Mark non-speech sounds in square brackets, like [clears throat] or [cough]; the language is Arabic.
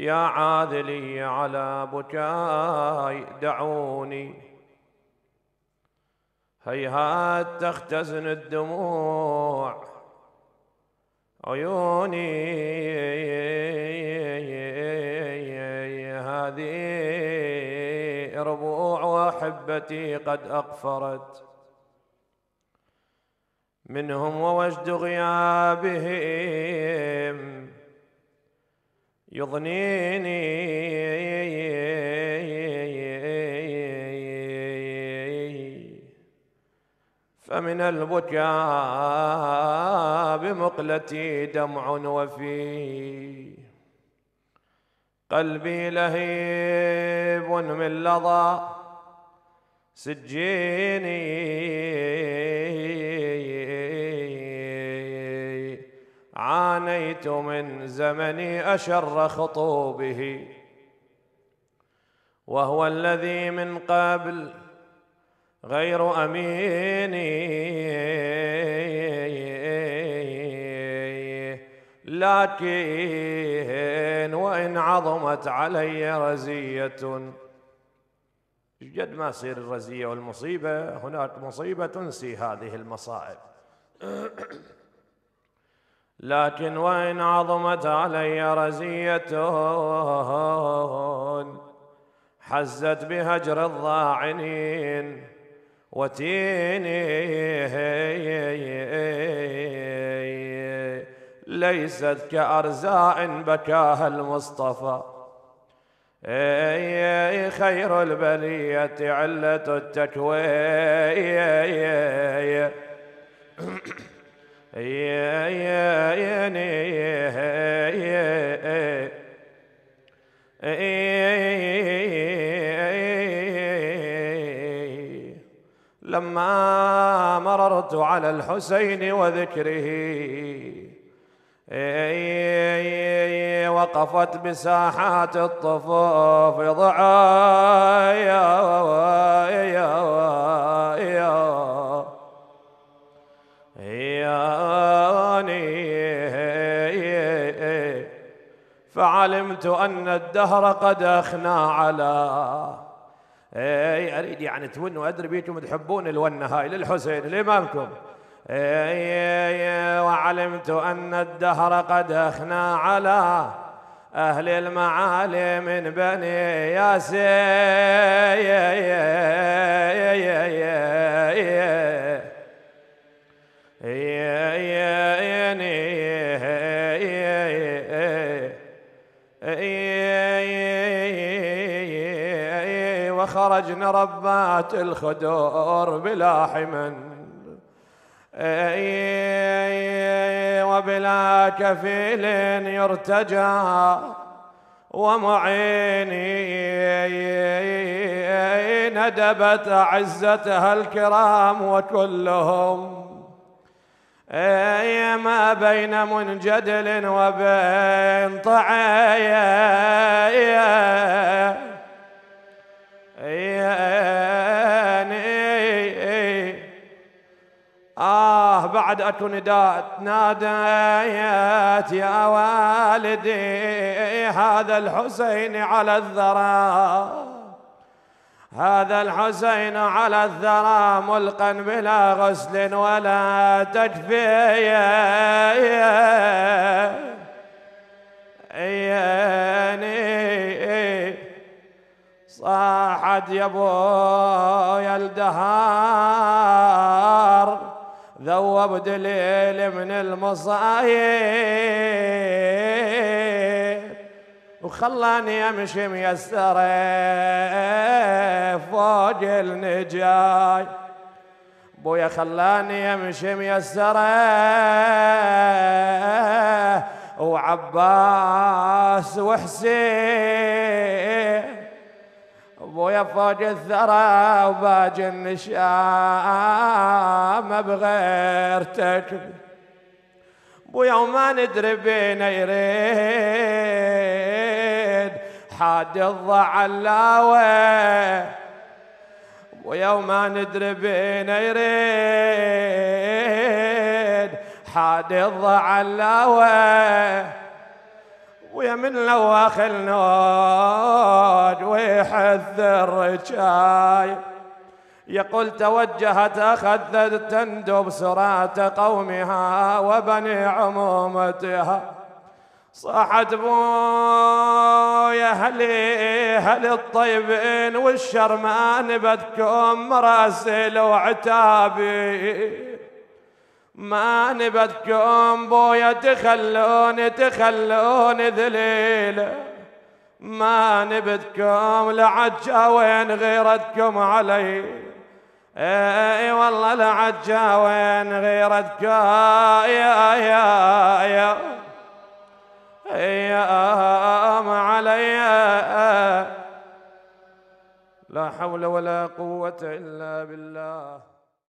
يا عاذلي على بكاي دعوني هيهات تختزن الدموع عيوني هذه ربوع وحبتي قد أقفرت منهم ووجد غيابهم يضنيني فمن البكاء بمقلتي دمع وفي قلبي لهيب من لظى سجيني عانيت من زمني أشر خطوبه وهو الذي من قبل غير أمين لكن وإن عظمت علي رزية قد ما تصير الرزية والمصيبة هناك مصيبة تنسي هذه المصائب [clears throat] لكن وإن عظمت علي رزية حزت بهجر الضاعنين وتيني ليست كأرزاء بكاها المصطفى أي خير البلية علة التكوين لما مررت على الحسين وذكره وقفت بساحات الطفوف ضعايا فعلمت أن الدهر قد أخنى على اي اريد يعني تونوا ادري بيكم تحبون الونه هاي للحسين لامامكم اي إيه، وعلمت ان الدهر قد اخنى على اهل المعالي من بني ياسين وخرجن ربات الخدور بلا حمن وبلا كفيل يرتجى ومعيني ندبت عزتها الكرام وكلهم أي ما بين منجدل وبين طعيه الله بعد اكو نداء ناديت يا والدي هذا الحسين على الذرى هذا الحسين على الثرى ملقا بلا غسل ولا تكفي صاحت يا ابويا الدهار ذوب دليل من المصايب وخلاني امشي ميسره فوق النجاي بويا خلاني امشي ميسره وعباس وحسين ابويا فوق الثرى وباج النشامة بغيرتك بويا وما ندري بينا يريد حاد الضع بويا وما ندري بينا يريد حاد الضع لو واخل النود ويحذر الرجاي يقول توجهت أخذت تندب سرات قومها وبني عمومتها صاحت بويا هلي هل الطيبين والشرمان بدكم مراسل وعتابي ما نبتكم بويا تخلون تخلون ذليلة ما نبتكم لعجة وين غيرتكم علي اي والله لعجة وين غيرتكم يا يا يا يا ام علي لا حول ولا قوة إلا بالله